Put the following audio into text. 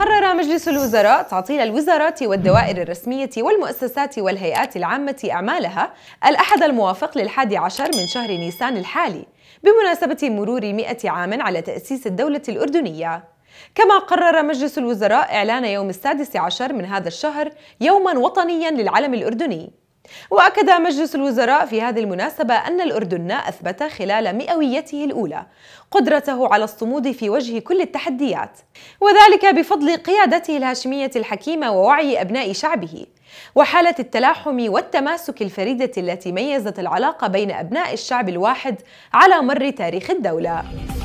قرر مجلس الوزراء تعطيل الوزارات والدوائر الرسمية والمؤسسات والهيئات العامة أعمالها الأحد الموافق للحادي عشر من شهر نيسان الحالي بمناسبة مرور مئة عام على تأسيس الدولة الأردنية كما قرر مجلس الوزراء إعلان يوم السادس عشر من هذا الشهر يوما وطنيا للعلم الأردني وأكد مجلس الوزراء في هذه المناسبة أن الأردن أثبت خلال مئويته الأولى قدرته على الصمود في وجه كل التحديات وذلك بفضل قيادته الهاشمية الحكيمة ووعي أبناء شعبه وحالة التلاحم والتماسك الفريدة التي ميزت العلاقة بين أبناء الشعب الواحد على مر تاريخ الدولة